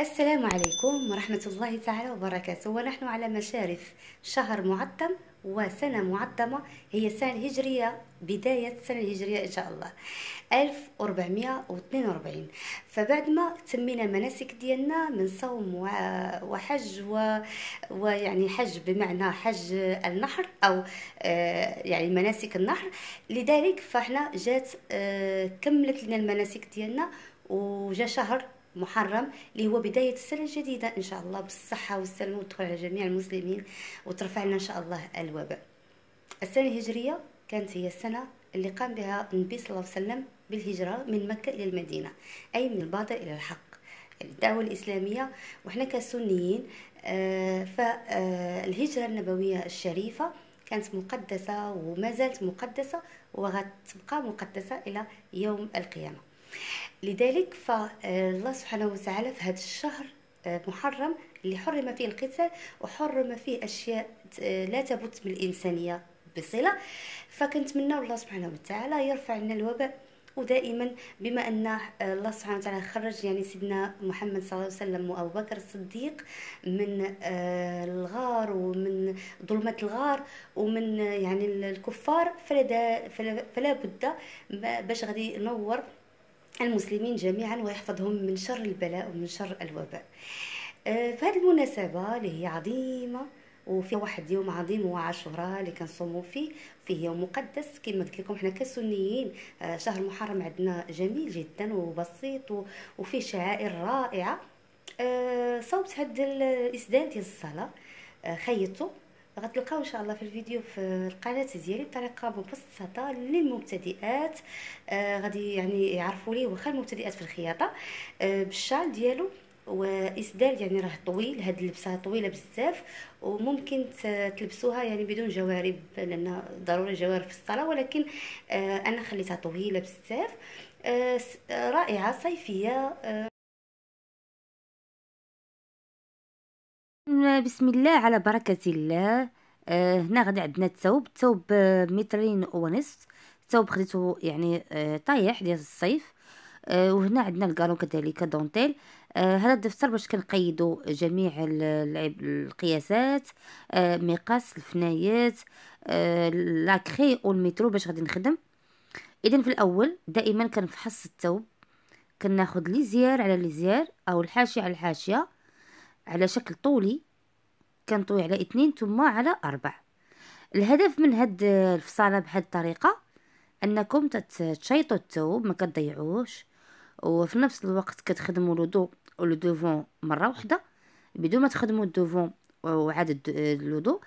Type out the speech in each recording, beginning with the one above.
السلام عليكم ورحمة الله تعالى وبركاته ونحن على مشارف شهر معتم وسنة معتمة هي السنة الهجرية بداية السنة الهجرية إن شاء الله 1442 فبعد ما تمينا المناسك ديالنا من صوم وحج و... ويعني حج بمعنى حج النحر أو آه، يعني مناسك النحر لذلك فاحنا جات آه، كملت لنا المناسك ديالنا وجا شهر محرم اللي هو بداية السنة الجديدة إن شاء الله بالصحة والسلامة وتدخل على جميع المسلمين وترفع لنا إن شاء الله الوباء السنة الهجرية كانت هي السنة اللي قام بها النبي صلى الله عليه وسلم بالهجرة من مكة إلى المدينة أي من الباطل إلى الحق يعني الدعوة الإسلامية وإحنا كسنيين آه، فالهجرة آه، النبوية الشريفة كانت مقدسة وما زالت مقدسة وغتبقى مقدسة إلى يوم القيامة لذلك فالله سبحانه وتعالى في هذا الشهر آه، محرم اللي حرم فيه القتال وحرم فيه اشياء آه، لا تبت من الانسانيه بصله فكنتمنى الله سبحانه وتعالى يرفع لنا الوباء ودائما بما ان آه، الله سبحانه وتعالى خرج يعني سيدنا محمد صلى الله عليه وسلم وابو بكر الصديق من الغار ومن ظلمات الغار ومن يعني الكفار فلا فلا بد باش غادي ينور المسلمين جميعا ويحفظهم من شر البلاء ومن شر الوباء آه، في هذه المناسبة اللي هي عظيمة وفي واحد يوم عظيم هو عاشوراء اللي كنصوموا فيه فيه يوم مقدس كما قلت لكم حنا كسنيين آه، شهر محرم عندنا جميل جدا وبسيط وفيه شعائر رائعه آه، صوبت هاد الاسدان ديال الصلاه خيطته غتلقاو ان شاء الله في الفيديو في القناه ديالي بطريقه مبسطه للمبتدئات آه غادي يعني يعرفوا ليه واخا المبتدئات في الخياطه آه بالشال ديالو واسدال يعني راه طويل هاد اللبسه طويله بزاف وممكن تلبسوها يعني بدون جوارب لان ضروري جوارب في الصاله ولكن آه انا خليتها طويله بزاف آه رائعه صيفيه آه بسم الله على بركة الله آه هنا غادي عندنا الثوب الثوب آه، مترين ونصف الثوب خديته يعني آه طايح ديال الصيف آه وهنا عندنا الكالون كذلك دونتيل آه هذا الدفتر باش كنقيدو جميع القياسات آه مقاس الفنايات آه لاكري والمترو باش غادي نخدم اذا في الاول دائما كنفحص الثوب كناخذ ليزيار على ليزيار او الحاشيه على الحاشيه على شكل طولي كنطوي على اثنين ثم على اربع الهدف من هاد الفصاله بهاد الطريقه انكم تتشيطوا الثوب ما كتضيعوش وفي نفس الوقت كتخدموا لو دو دوفون مره واحده بدون ما تخدموا الدوفون وعاد اللودو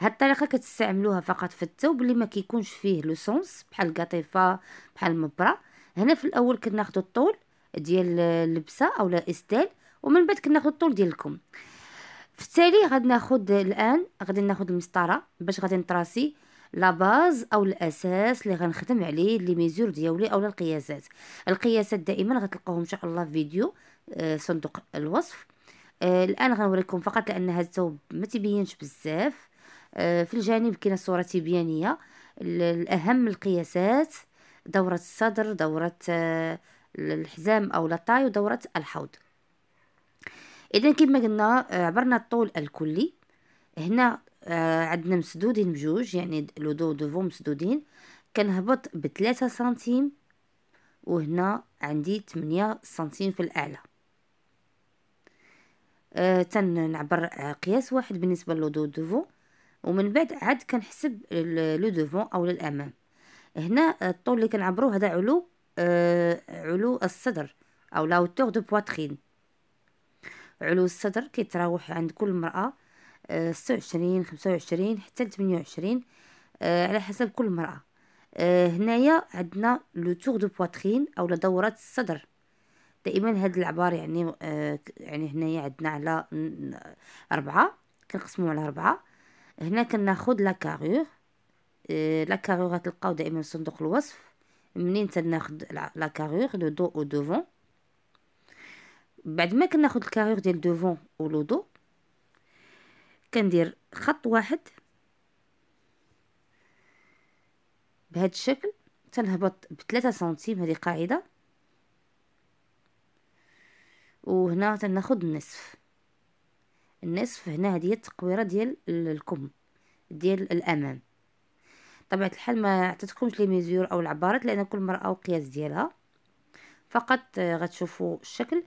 هاد الطريقه كتستعملوها فقط في الثوب اللي ما كيكونش فيه لو بحال القطيفه بحال المبره هنا في الاول كناخذوا الطول ديال اللبسه اولا استال ومن بعد كناخذوا الطول ديالكم في التالي غادي ناخذ الان غادي ناخد المسطره باش غادي نطراسي لا باز او الاساس اللي غنخدم عليه لي ميزور ديالي اولا القياسات القياسات دائما غتلقاوهم ان شاء الله في فيديو آه، صندوق الوصف آه، الان غنوريكم فقط لان هذا الثوب ما تبينش بزاف آه، في الجانب كاينه صوره تبيانيه الاهم القياسات دوره الصدر دوره الحزام او لا طاي ودوره الحوض اذا كما قلنا آه، عبرنا الطول الكلي هنا آه، عندنا مسدودين بجوج يعني لو دو دوفو مسدودين كنهبط بثلاثة سنتيم وهنا عندي 8 سنتيم في الاعلى آه تنعبر آه، قياس واحد بالنسبه لو دو دوفون ومن بعد عاد كنحسب لو دوفون او للامام هنا الطول اللي كنعبروه هذا علو آه علو الصدر او لا هوتور دو بواترين علو الصدر كيتراوح عند كل مرأة آه، ستة وعشرين خمسة وعشرين حتى لتمنية وعشرين آه، على حسب كل مرأة آه، هنايا عندنا لو تور دو بواترين اولا دورات الصدر دائما هاد العبار يعني يعني هنايا عندنا على أربعة كنقسمو على أربعة هنا كناخد لا كارور لا كارور غتلقاو دائما صندوق الوصف منين تناخد لا كارور لو دو او دوفون بعد ما كناخد الكارير ديال دوفون ولودو كندير خط واحد بهذا الشكل تنهبط بثلاثة سنتيم هذه قاعده وهنا تناخد النصف النصف هنا هذه التقويره ديال الكم ديال الامام طبعا الحال ما عطيتكمش لي ميزور او العبارات لان كل مرأة وقياس ديالها فقط آه، غتشوفوا الشكل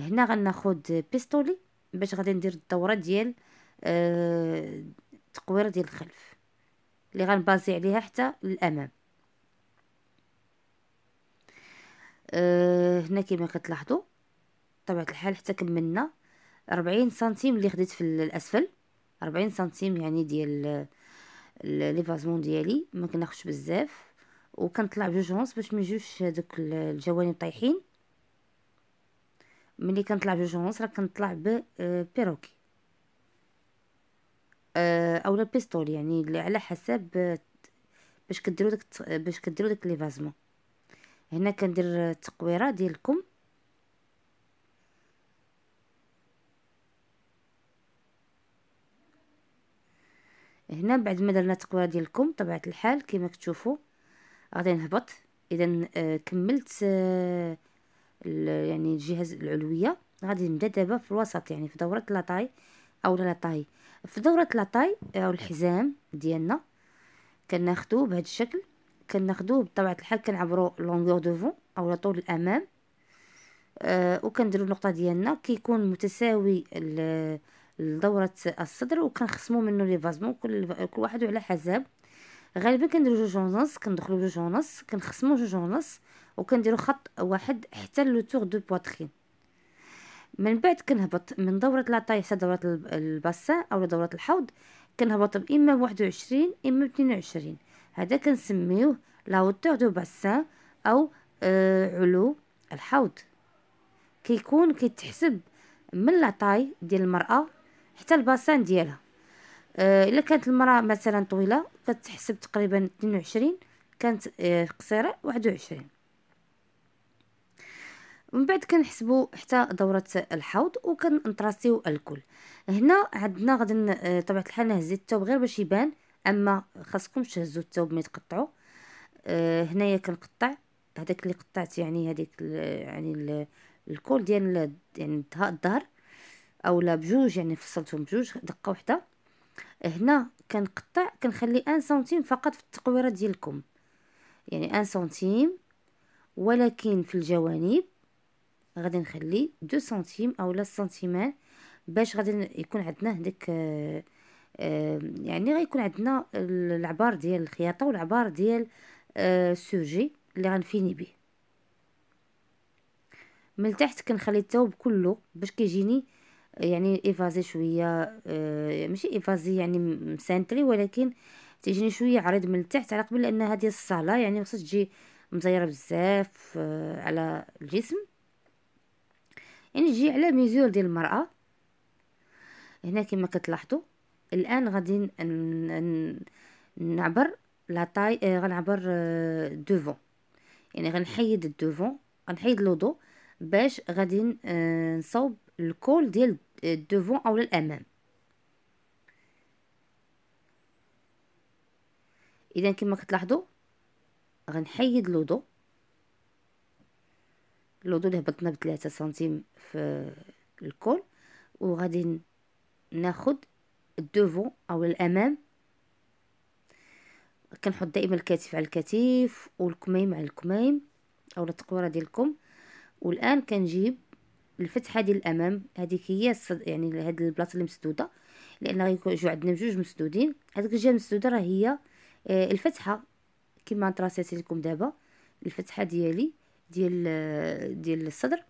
هنا غناخد بيستولي باش غادي ندير الدوره ديال آه تقوير ديال الخلف اللي غنبازي عليها حتى الامام آه هنا كما كتلاحظوا طبيعه الحال حتى كملنا 40 سنتيم اللي خديت في الاسفل 40 سنتيم يعني ديال آه، لي فازمون ديالي ما كناخدش بزاف وكنطلع بجوج ونص باش ما يجوش دوك الجوانب طايحين ملي كنطلع بجوج ونص راه كنطلع ب آه، بيروكي او آه، اولا بيستول يعني على حسب باش كديروا داك باش كديروا داك لي فازمون هنا كندير التقويره ديالكم هنا بعد ما درنا التقويره ديالكم طبيعه الحال كما كتشوفوا غادي نهبط اذا آه، كملت يعني الجهاز العلويه غادي نبدا دابا في الوسط يعني في دوره لاطاي او لاطاي في دوره لاطاي او الحزام ديالنا كناخدوه بهذا الشكل كناخدوه بطبيعه الحال كنعبروا لونغور دوفون او طول الامام أه وكنديروا النقطه ديالنا كيكون متساوي لدوره الصدر وكنخصموا منه لي فازمون كل كل واحد على حسب غالبا كنديروا جوج ونص كندخلوا جوج ونص كنخصموا جوج ونص وكنديرو خط واحد حتى لو تور دو بواترين من بعد كنهبط من دورة لاطاي حتى دورة الباسان او دورة الحوض كنهبط اما بواحد وعشرين اما باتنين وعشرين هذا كنسميوه لاوتور دو باسان او آه علو الحوض كيكون كيتحسب من لاطاي ديال المرأة حتى الباسان ديالها آه، الا آه كانت المرأة مثلا طويلة كتحسب تقريبا 22 كانت آه قصيرة 21 من بعد كنحسبوا حتى دوره الحوض وكنطراسيو الكل هنا عندنا غادي آه، طبيعه الحال انا هزيت الثوب غير باش يبان اما خاصكم تهزوا الثوب ملي تقطعوا أه هنايا كنقطع هذاك اللي قطعت يعني هذيك يعني ال الكول ديال يعني الظهر اولا بجوج يعني فصلتهم بجوج دقه واحده هنا كنقطع كنخلي 1 سنتيم فقط في التقويره ديالكم يعني 1 سنتيم ولكن في الجوانب غادي نخلي دو سنتيم اولا سنتيمات باش غادي يكون عندنا هداك آه آه يعني غيكون عندنا العبار ديال الخياطه والعبار ديال آه السوجي اللي غنفيني به من تحت كنخلي الثوب كله باش كيجيني آه، يعني ايفازي شويه آه ماشي ايفازي يعني مسانتري ولكن تيجيني شويه عريض من التحت على قبل لان هذه الصاله يعني خصها تجي مزيره بزاف آه على الجسم نجي يعني على ميزور ديال المرأة هنا كما كتلاحظوا الان غادي نعبر لا طاي آه، غنعبر دوفون آه، يعني غنحيد الدوفون غنحيد لوضو باش غادي آه، نصوب الكول ديال الدوفون او الامام اذا كما كتلاحظوا غنحيد لوضو اللودود هبطنا بثلاثة سنتيم في الكول وغادي ناخد الدوفو او الامام كنحط دائما الكتف على الكتف والكميم على الكميم او التقويره ديالكم والان كنجيب الفتحه ديال الامام هذيك هي الصد... يعني هاد البلاصه اللي مسدوده لان غيكونوا عندنا بجوج مسدودين هذيك الجهه المسدوده راه هي آه، الفتحه كما تراسيت لكم دابا الفتحه ديالي ديال ديال الصدر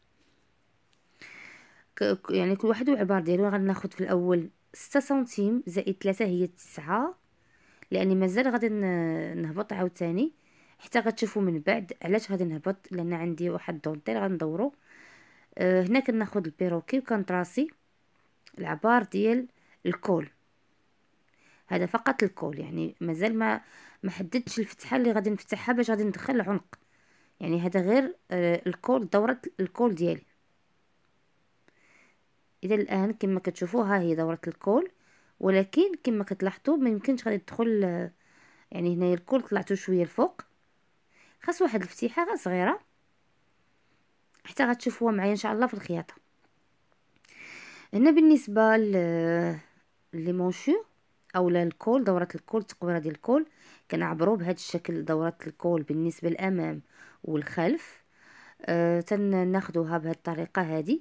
يعني كل واحد وعبار ديالو غناخد في الاول ستة سنتيم زائد 3 هي تسعة لاني مازال غادي نهبط عاوتاني حتى غتشوفوا من بعد علاش غادي نهبط لان عندي واحد الدونتيل غندورو أه هنا كناخد البيروكي وكنطراسي العبار ديال الكول هذا فقط الكول يعني مازال ما ما حددتش الفتحه اللي غادي نفتحها باش غادي ندخل العنق يعني هذا غير آه، الكول دورة الكول ديالي اذا الان كما كتشوفوا ها هي دورة الكول ولكن كما كتلاحظوا ما يمكنش غادي تدخل آه، يعني هنايا الكول طلعتو شويه الفوق خاص واحد الفتيحه صغيره حتى غتشوفوها معايا ان شاء الله في الخياطه هنا بالنسبه ل آه، لي مونشور اولا الكول دوره الكول تقويره ديال الكول كنعبروا بهذا الشكل دوره الكول بالنسبه للامام والخلف آه تناخدوها بهذه الطريقه هذه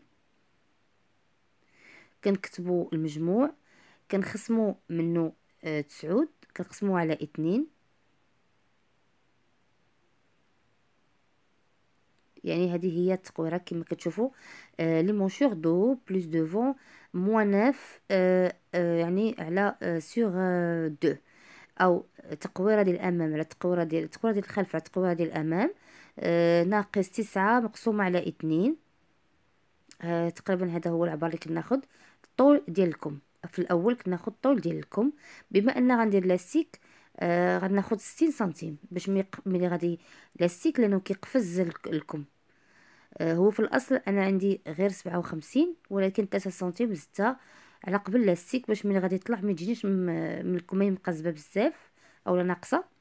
كنكتبوا المجموع كنخصموا منه آه تسعود كنقسموه على اثنين يعني هذه هي التقويره كما كتشوفوا آه لي مونشور دو بلس دوفون موان اف آه آه يعني على سيغ سور دو او تقويره ديال الامام على تقويره ديال التقويره ديال الخلف على تقويره ديال الامام آه، ناقص تسعة مقسومة على اثنين آه، تقريبا هذا هو العبارة اللي كناخد الطول ديالكم في الاول كناخد الطول ديالكم بما ان غندير لاستيك آه غناخد ستين سنتيم باش ملي غادي لاستيك لانه كيقفز لكم آه هو في الاصل انا عندي غير سبعة وخمسين ولكن تلاتة سنتيم زدتها على قبل لاستيك باش ملي غادي يطلع ميجينيش من الكمين مقزبة بزاف اولا ناقصه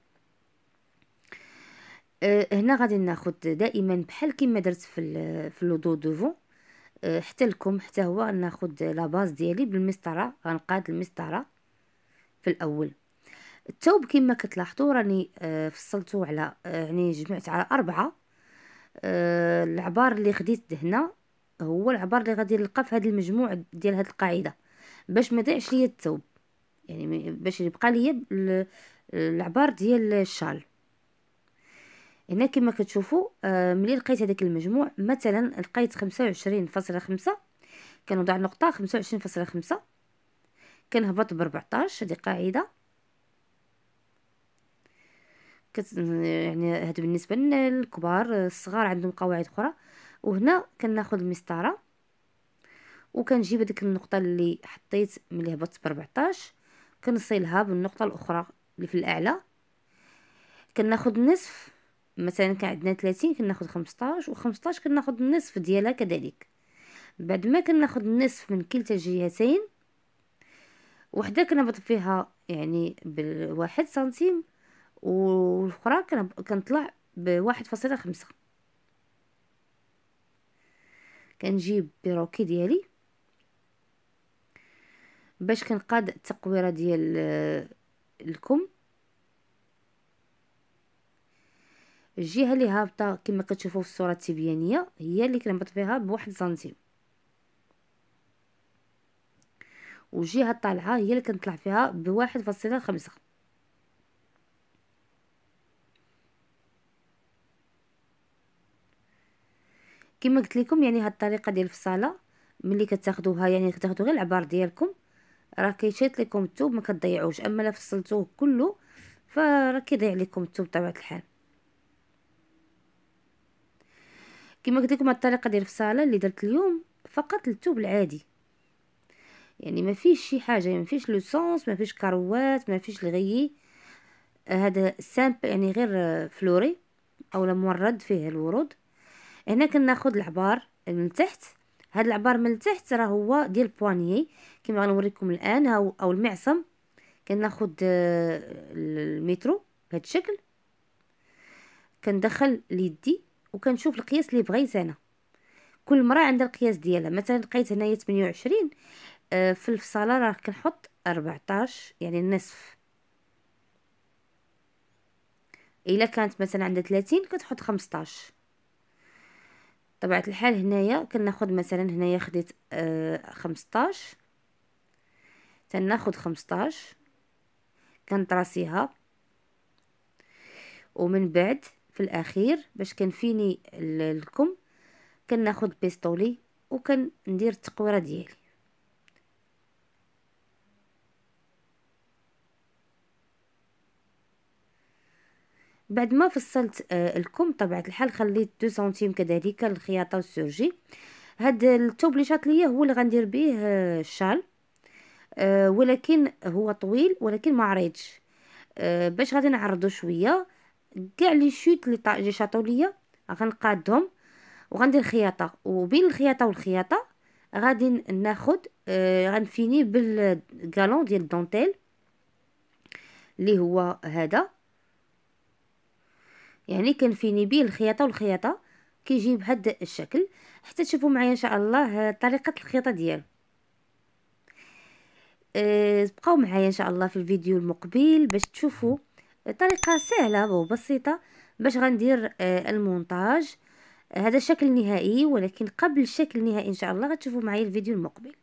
آه، هنا غادي ناخذ دائما بحال كما درت في في لودو دوفون أه حتى الكم حتى هو ناخذ لا باز ديالي بالمسطره غنقاد المسطره في الاول الثوب كما كتلاحظوا راني آه، فصلتو على آه، يعني جمعت على أربعة العبار اللي خديت هنا هو العبار اللي غادي نلقى في هذا المجموع ديال هذه القاعده باش ما ضيعش ليا الثوب يعني باش يبقى ليا العبار ديال الشال هنا كما كتشوفوا آه ملي لقيت هذاك المجموع مثلا لقيت خمسة وعشرين فاصلة خمسة كنوضع نقطة خمسة وعشرين فاصلة خمسة كنهبط بربعطاش هذه قاعدة كت يعني هذا بالنسبة للكبار الصغار عندهم قواعد أخرى وهنا كناخد المسطرة وكنجيب هذيك النقطة اللي حطيت ملي هبطت بربعطاش كنصلها بالنقطة الأخرى اللي في الأعلى كناخد نصف مثلا كان عندنا 30 كناخد 15 و15 كناخد النصف ديالها كذلك بعد ما كناخد النصف من كلتا الجهتين وحده كنهبط فيها يعني بالواحد سنتيم والاخرى كنطلع بواحد فاصلة خمسة كنجيب بيروكي ديالي باش كنقاد التقويره ديال آه، الكم الجهه اللي هابطه كما كتشوفوا في الصوره التبيانيه هي اللي كنهبط فيها بواحد سنتيم والجهه الطالعه هي اللي كنطلع فيها بواحد فاصله خمسة كما قلت لكم يعني هاد الطريقه ديال الفصاله ملي كتاخذوها يعني كتاخذوا غير العبار ديالكم راه كيشيط لكم الثوب ما كتضيعوش اما لا فصلتوه كله فراه كيضيع لكم الثوب بطبيعه الحال كما قلت لكم الطريقه ديال الفصاله اللي درت اليوم فقط الثوب العادي يعني ما فيش شي حاجه يعني ما فيش لوسونس ما فيش كروات ما فيش الغي هذا سامبل يعني غير فلوري اولا مورد فيه الورود هنا كناخذ العبار من تحت هذا العبار من تحت راه هو ديال بوانيي كما غنوريكم الان هاو او المعصم كناخذ آه، المترو بهذا الشكل كندخل ليدي وكنشوف القياس اللي بغيت انا كل مره عندها القياس ديالها مثلا لقيت هنايا 28 آه، في الفصاله راه كنحط 14 يعني النصف الا كانت مثلا عندها 30 كتحط 15 طبيعه الحال هنايا كناخذ مثلا هنايا خديت 15 آه، تناخذ 15 كنطراسيها ومن بعد في الاخير باش كنفيني الكم كناخد بيستولي وكندير التقويره ديالي بعد ما فصلت آه، الكم طبعا الحال خليت 2 سنتيم كذلك الخياطه والسورجي هاد التوبليشات شاط ليا هو اللي غندير به آه، الشال آه، ولكن هو طويل ولكن ما عريضش باش غادي نعرضو شويه كاع لي شوت لي جي شاطو ليا غنقادهم وغندير خياطه وبين الخياطه والخياطه غادي ناخد آه غنفيني بالكالون ديال الدونتيل اللي هو هذا يعني كنفيني به الخياطه والخياطه كيجي بهاد الشكل حتى تشوفوا معايا ان شاء الله آه، طريقه الخياطه ديالو أه بقاو معايا ان شاء الله في الفيديو المقبل باش تشوفوا طريقه سهله وبسيطه باش غندير آه، المونتاج آه، هذا الشكل النهائي ولكن قبل الشكل النهائي ان شاء الله غتشوفوا معايا الفيديو المقبل